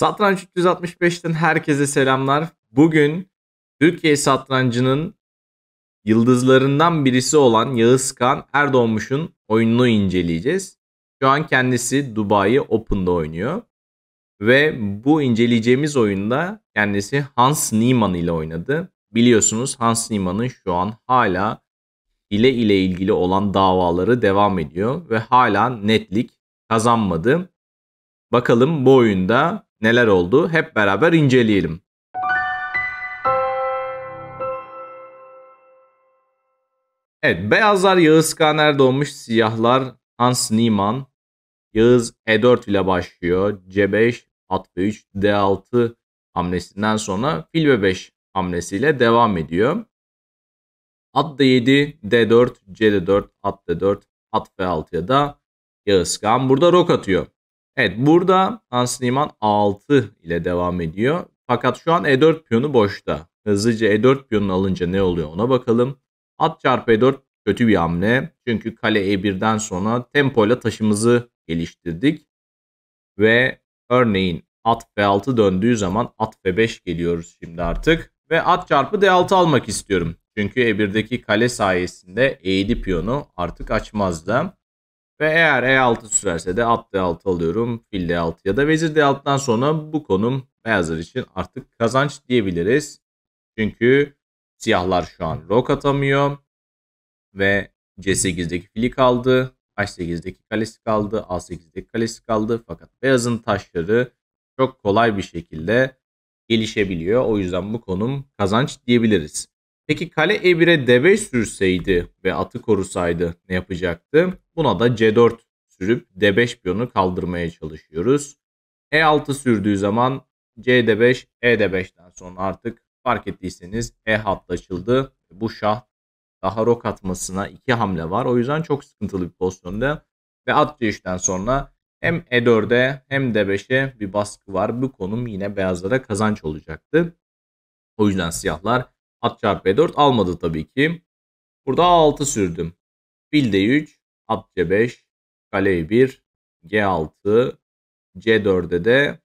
Satranç 365'ten herkese selamlar. Bugün Türkiye satrancının yıldızlarından birisi olan Yağız Kan Erdoğmuş'un oyununu inceleyeceğiz. Şu an kendisi Dubai Open'da oynuyor. Ve bu inceleyeceğimiz oyunda kendisi Hans Niemann ile oynadı. Biliyorsunuz Hans Niemann'ın şu an hala hile ile ilgili olan davaları devam ediyor ve hala netlik kazanmadı. Bakalım bu oyunda neler oldu hep beraber inceleyelim. Evet, beyazlar Yağız Kaner doğmuş, siyahlar Hans Niemann, Yağız E4 ile başlıyor. C5, at B3, D6 hamlesinden sonra fil B5 hamlesiyle devam ediyor. At D7, D4, C 4 at D4, at F6 ya da Yağız Kağan burada rok atıyor. Evet burada Hans Niemann 6 ile devam ediyor. Fakat şu an E4 piyonu boşta. Hızlıca E4 piyonunu alınca ne oluyor ona bakalım. At çarpı E4 kötü bir hamle. Çünkü kale E1'den sonra tempo ile taşımızı geliştirdik. Ve örneğin at F6 döndüğü zaman at F5 geliyoruz şimdi artık. Ve at çarpı D6 almak istiyorum. Çünkü E1'deki kale sayesinde E7 piyonu artık açmazdı. Ve eğer E6 sürerse de at D6 alıyorum. Fil D6 ya da vezir D6'dan sonra bu konum beyazlar için artık kazanç diyebiliriz. Çünkü siyahlar şu an rok atamıyor. Ve C8'deki fili kaldı. H8'deki kalesi kaldı. A8'deki kalesi kaldı. Fakat beyazın taşları çok kolay bir şekilde gelişebiliyor. O yüzden bu konum kazanç diyebiliriz. Peki kale e1'e d5 sürseydi ve atı korusaydı ne yapacaktı? Buna da c4 sürüp d5 piyonu kaldırmaya çalışıyoruz. e6 sürdüğü zaman cd5, ed5'ten sonra artık fark ettiyseniz e hattı açıldı. Bu şah daha rok atmasına iki hamle var. O yüzden çok sıkıntılı bir pozisyonda. Ve at c3'ten sonra hem e4'e hem d5'e bir baskı var. Bu konum yine beyazlara kazanç olacaktı. O yüzden siyahlar At çarpı E4 almadı tabii ki. Burada A6 sürdüm. Fil D3, at C5, kale E1, G6, C4'e de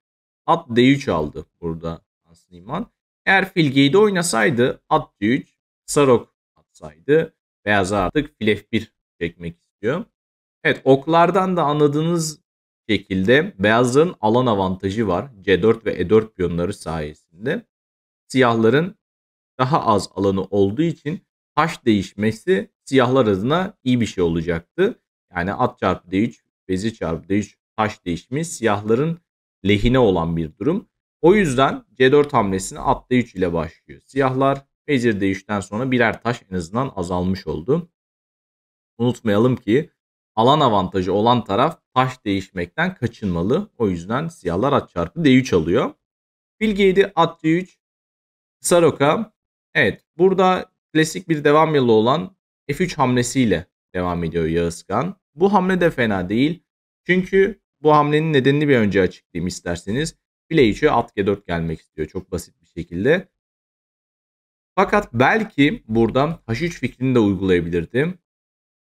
at D3 aldı burada Aslıman. Eğer fil G7 oynasaydı at D3, sarok atsaydı beyaz artık fil F1 çekmek istiyor. Evet oklardan da anladığınız şekilde beyazların alan avantajı var. C4 ve E4 piyonları sayesinde. Siyahların daha az alanı olduğu için taş değişmesi siyahlar adına iyi bir şey olacaktı. Yani at çarpı D3, vezir çarpı D3 taş değişimi siyahların lehine olan bir durum. O yüzden C4 hamlesini at D3 ile başlıyor. Siyahlar vezir D3'ten sonra birer taş en azından azalmış oldu. Unutmayalım ki alan avantajı olan taraf taş değişmekten kaçınmalı. O yüzden siyahlar at çarpı D3 alıyor. Bilgi 7 at D3 Saroka Evet burada klasik bir devam yolu olan F3 hamlesiyle devam ediyor Yağızkan. Bu hamle de fena değil. Çünkü bu hamlenin nedenini bir önce açıklayayım isterseniz. File 3'e at G4 gelmek istiyor çok basit bir şekilde. Fakat belki buradan H3 fikrini de uygulayabilirdim.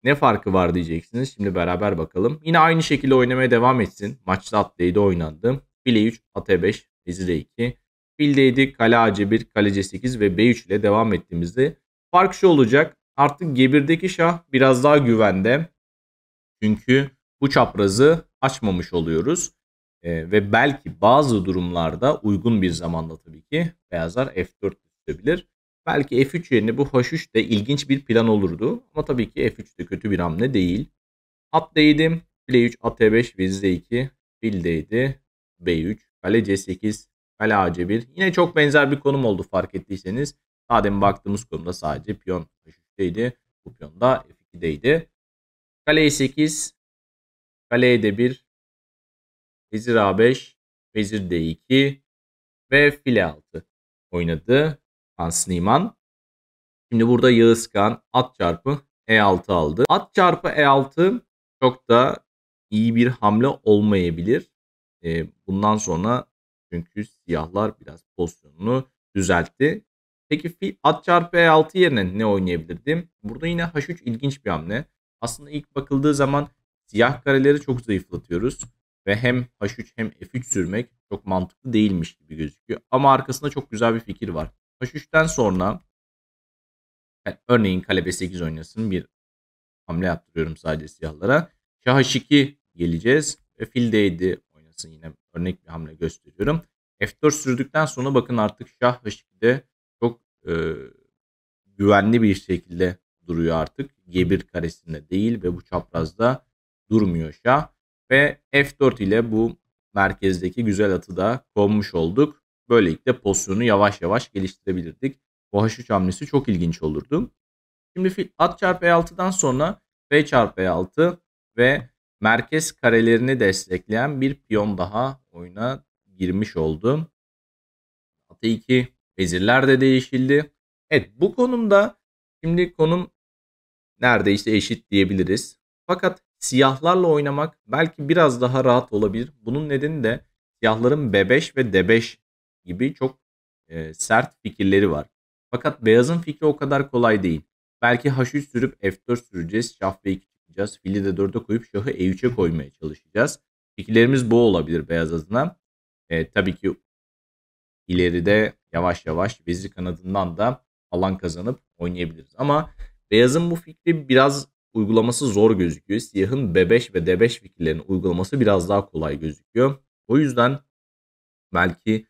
Ne farkı var diyeceksiniz. Şimdi beraber bakalım. Yine aynı şekilde oynamaya devam etsin. Maçta at D7 oynandı. File 3, at E5, vezir E2 fildeydi. Kale AC1, kalece 8 ve B3 ile devam ettiğimizde fark şu olacak. Artık gebirdeki şah biraz daha güvende. Çünkü bu çaprazı açmamış oluyoruz. E, ve belki bazı durumlarda uygun bir zamanda tabii ki beyazlar F4 tutabilir. Belki F3 yerine bu H3 de ilginç bir plan olurdu. Ama tabii ki F3 de kötü bir hamle değil. At D7, 3, at 5 e ve Z2, fildeydi. B3, kale C8, Kale A1. Yine çok benzer bir konum oldu fark ettiyseniz. Daha baktığımız konumda sadece piyon H3'teydi. Bu piyon da F2'deydi. Kale E8. Kale E1. Vezir A5. Vezir D2. Ve file 6 oynadı Hans Niemann. Şimdi burada Yağızkan at çarpı E6 aldı. At çarpı E6 çok da iyi bir hamle olmayabilir. Ee, bundan sonra çünkü siyahlar biraz pozisyonunu düzeltti. Peki fil at çarpı e6 yerine ne oynayabilirdim? Burada yine h3 ilginç bir hamle. Aslında ilk bakıldığı zaman siyah kareleri çok zayıflatıyoruz. Ve hem h3 hem f3 sürmek çok mantıklı değilmiş gibi gözüküyor. Ama arkasında çok güzel bir fikir var. h3'ten sonra yani örneğin kale b8 oynasın bir hamle yaptırıyorum sadece siyahlara. Şah h2 geleceğiz. Ve fil d7 oynasın yine örnek bir hamle gösteriyorum. F4 sürdükten sonra bakın artık şah ve şekilde çok e, güvenli bir şekilde duruyor artık. G1 karesinde değil ve bu çaprazda durmuyor şah. Ve F4 ile bu merkezdeki güzel atı da konmuş olduk. Böylelikle pozisyonu yavaş yavaş geliştirebilirdik. Bu H3 hamlesi çok ilginç olurdu. Şimdi at çarpı E6'dan sonra b çarpı E6 ve merkez karelerini destekleyen bir piyon daha oyuna girmiş oldu. Atı 2 vezirler de değişildi. Evet bu konumda şimdi konum neredeyse eşit diyebiliriz. Fakat siyahlarla oynamak belki biraz daha rahat olabilir. Bunun nedeni de siyahların B5 ve D5 gibi çok e, sert fikirleri var. Fakat beyazın fikri o kadar kolay değil. Belki H3 sürüp F4 süreceğiz. Şah V2 yapacağız. Fili de 4'e koyup şahı E3'e koymaya çalışacağız. Fikirlerimiz bu olabilir beyaz adına. E, tabii ki ileride yavaş yavaş vezir kanadından da alan kazanıp oynayabiliriz. Ama beyazın bu fikri biraz uygulaması zor gözüküyor. Siyahın B5 ve D5 fikirlerinin uygulaması biraz daha kolay gözüküyor. O yüzden belki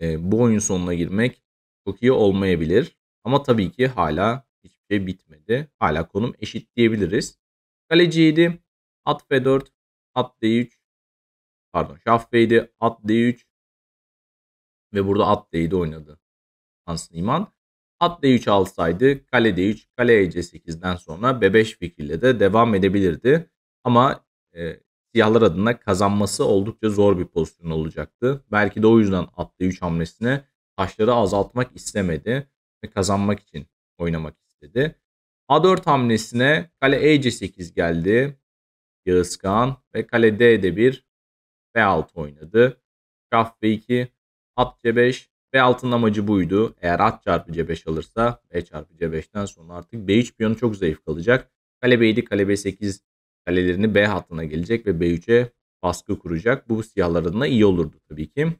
e, bu oyun sonuna girmek çok iyi olmayabilir. Ama tabii ki hala hiçbir şey bitmedi. Hala konum eşit diyebiliriz. Kaleci 7. At F4. At D3. Pardon şah F7. At D3. Ve burada at D7 oynadı. Hans Niemann. At D3 alsaydı kale D3, kale e C8'den sonra B5 fikriyle de devam edebilirdi. Ama e, siyahlar adına kazanması oldukça zor bir pozisyon olacaktı. Belki de o yüzden at D3 hamlesine taşları azaltmak istemedi ve kazanmak için oynamak istedi. A4 hamlesine kale e 8 geldi. Yağızkan ve kale D'de bir B6 oynadı. Şah B2, at C5. B6'nın amacı buydu. Eğer at çarpı C5 alırsa B çarpı C5'ten sonra artık B3 piyonu çok zayıf kalacak. Kale B7, kale B8 kalelerini B hattına gelecek ve B3'e baskı kuracak. Bu siyahlarına iyi olurdu tabii ki.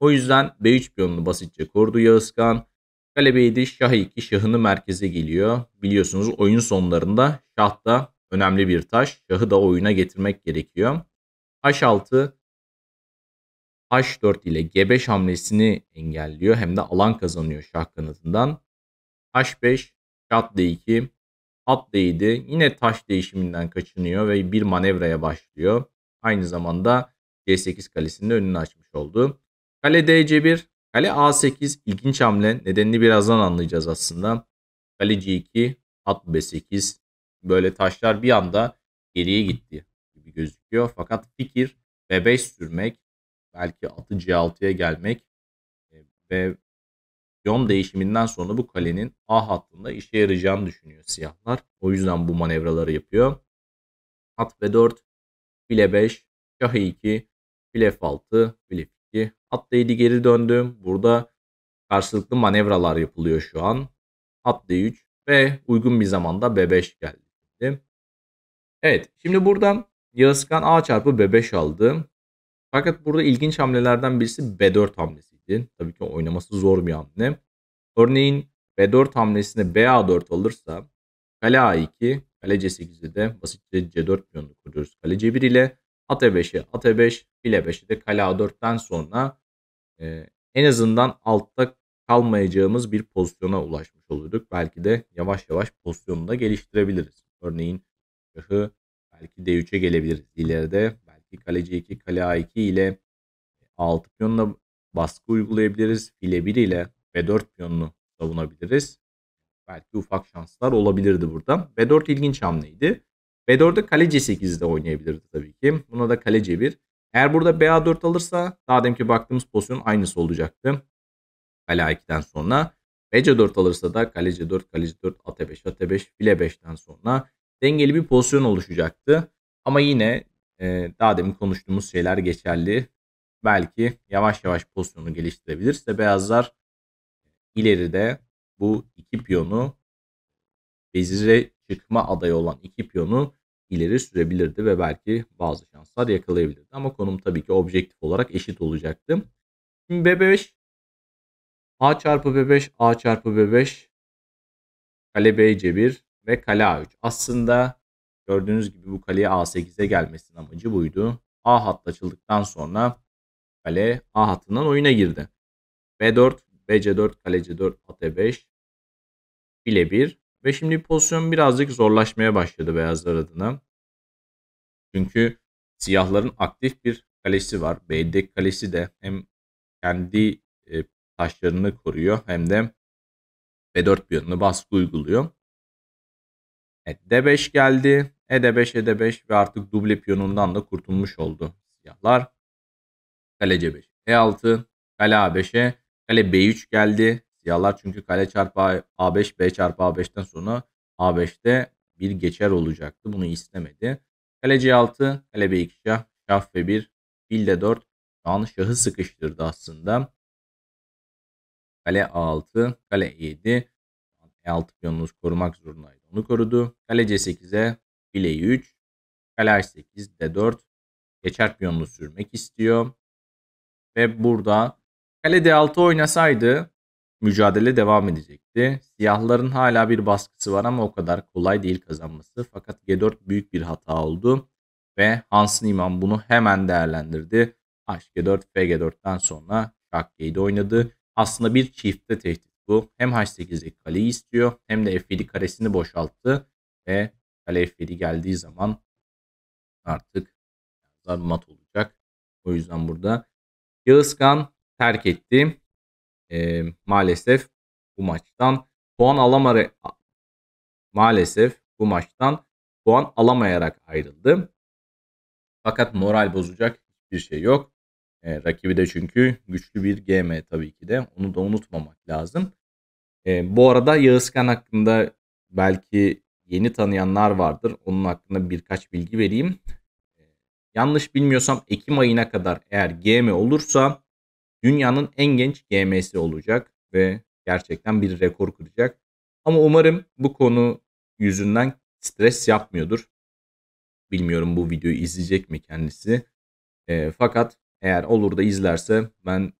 O yüzden B3 piyonunu basitçe korudu Yağızkan. Kalebeydi. şah 2 şahını merkeze geliyor. Biliyorsunuz oyun sonlarında şah da önemli bir taş. Şahı da oyuna getirmek gerekiyor. H6 H4 ile G5 hamlesini engelliyor hem de alan kazanıyor şah kanadından. H5 şah D2 at D7 yine taş değişiminden kaçınıyor ve bir manevraya başlıyor. Aynı zamanda g 8 kalesinin önünü açmış oldu. Kale Dc C1 Kale A8 ilginç hamle. Nedenini birazdan anlayacağız aslında. Kale C2, at B8. Böyle taşlar bir anda geriye gitti gibi gözüküyor. Fakat fikir B5 sürmek, belki atı C6'ya gelmek e, ve piyon değişiminden sonra bu kalenin A hattında işe yarayacağını düşünüyor siyahlar. O yüzden bu manevraları yapıyor. At B4, file 5, şah 2, file F6, file Atla geri döndüm. Burada karşılıklı manevralar yapılıyor şu an. Atla 3 ve uygun bir zamanda B5 geldi. Evet şimdi buradan Yağızkan A çarpı B5 aldı. Fakat burada ilginç hamlelerden birisi B4 hamlesiydi. Tabii ki oynaması zor bir hamle. Örneğin B4 hamlesine BA4 alırsa kale A2, kale C8'de de basitçe C4 piyonunu kuruyoruz. Kale C1 ile At E5'i, at E5, fil E5'i de kale A4'ten sonra e, en azından altta kalmayacağımız bir pozisyona ulaşmış olurduk. Belki de yavaş yavaş pozisyonunu da geliştirebiliriz. Örneğin şahı belki D3'e gelebiliriz ileride. Belki kale C2, kale A2 ile A6 piyonuna baskı uygulayabiliriz. File 1 ile B4 piyonunu savunabiliriz. Belki ufak şanslar olabilirdi burada. B4 ilginç hamleydi. B4'ü kale c de oynayabilirdi tabii ki. Buna da kale 1 Eğer burada BA4 alırsa daha demki baktığımız pozisyon aynısı olacaktı. Kale A2'den sonra. BC4 alırsa da kale 4 kale 4 AT5, AT5, file 5'ten sonra dengeli bir pozisyon oluşacaktı. Ama yine e, daha demin konuştuğumuz şeyler geçerli. Belki yavaş yavaş pozisyonu geliştirebilirse beyazlar ileride bu iki piyonu vezire çıkma adayı olan iki piyonu ileri sürebilirdi ve belki bazı şanslar yakalayabilirdi. Ama konum tabii ki objektif olarak eşit olacaktı. Şimdi B5 A çarpı B5 A çarpı B5 kale B1 ve kale A3. Aslında gördüğünüz gibi bu kaleye A8'e gelmesinin amacı buydu. A hattı açıldıktan sonra kale A hattından oyuna girdi. B4, BC4, kale C4, at 5 file 1 ve şimdi pozisyon birazcık zorlaşmaya başladı beyazlar adına. Çünkü siyahların aktif bir kalesi var. B'deki kalesi de hem kendi e, taşlarını koruyor hem de B4 piyonuna baskı uyguluyor. Evet, D5 geldi. E5, E5 ve artık duble piyonundan da kurtulmuş oldu siyahlar. Kale C5, E6, kale A5'e, kale B3 geldi siyahlar çünkü kale çarpı A5 B çarpı A5'ten sonra A5'te bir geçer olacaktı. Bunu istemedi. Kale C6, kale B2 şah, şah ve 1, fil de 4. Şu an şahı sıkıştırdı aslında. Kale A6, kale E7. E6 piyonunuz korumak zorundaydı. Onu korudu. Kale C8'e fil E3, kale H8, D4. Geçer piyonunu sürmek istiyor. Ve burada kale D6 oynasaydı mücadele devam edecekti. Siyahların hala bir baskısı var ama o kadar kolay değil kazanması. Fakat G4 büyük bir hata oldu ve Hans Niemann bunu hemen değerlendirdi. HG4 FG4'ten sonra şah g oynadı. Aslında bir çiftte tehdit bu. Hem h 8e kaleyi istiyor hem de F7 karesini boşalttı ve kale F7 geldiği zaman artık mat olacak. O yüzden burada Yağızkan terk etti e, maalesef bu maçtan puan alamayarak maalesef bu maçtan puan alamayarak ayrıldı. Fakat moral bozacak bir şey yok. E, rakibi de çünkü güçlü bir GM tabii ki de. Onu da unutmamak lazım. E, bu arada Yağızkan hakkında belki yeni tanıyanlar vardır. Onun hakkında birkaç bilgi vereyim. E, yanlış bilmiyorsam Ekim ayına kadar eğer GM olursa dünyanın en genç GM'si olacak ve gerçekten bir rekor kıracak. Ama umarım bu konu yüzünden stres yapmıyordur. Bilmiyorum bu videoyu izleyecek mi kendisi. E, fakat eğer olur da izlerse ben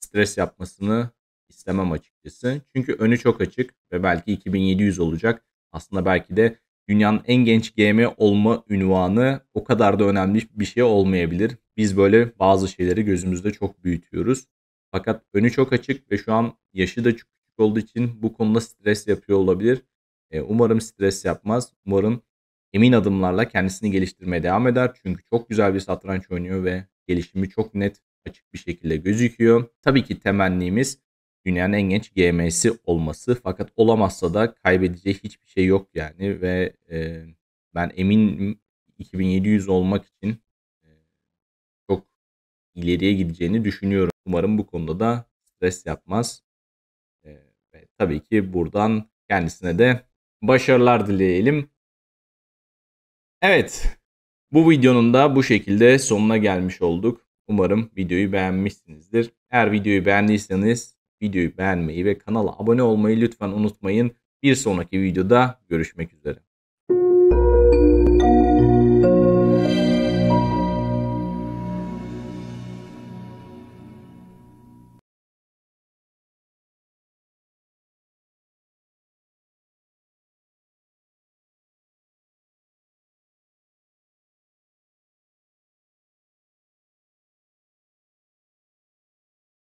stres yapmasını istemem açıkçası. Çünkü önü çok açık ve belki 2700 olacak. Aslında belki de dünyanın en genç GM olma ünvanı o kadar da önemli bir şey olmayabilir. Biz böyle bazı şeyleri gözümüzde çok büyütüyoruz. Fakat önü çok açık ve şu an yaşı da küçük olduğu için bu konuda stres yapıyor olabilir. E, umarım stres yapmaz. Umarım emin adımlarla kendisini geliştirmeye devam eder. Çünkü çok güzel bir satranç oynuyor ve gelişimi çok net açık bir şekilde gözüküyor. Tabii ki temennimiz dünyanın en genç GM'si olması. Fakat olamazsa da kaybedeceği hiçbir şey yok yani ve e, ben emin 2700 olmak için e, çok ileriye gideceğini düşünüyorum. Umarım bu konuda da stres yapmaz. E, ve tabii ki buradan kendisine de başarılar dileyelim. Evet. Bu videonun da bu şekilde sonuna gelmiş olduk. Umarım videoyu beğenmişsinizdir. Eğer videoyu beğendiyseniz videoyu beğenmeyi ve kanala abone olmayı lütfen unutmayın. Bir sonraki videoda görüşmek üzere.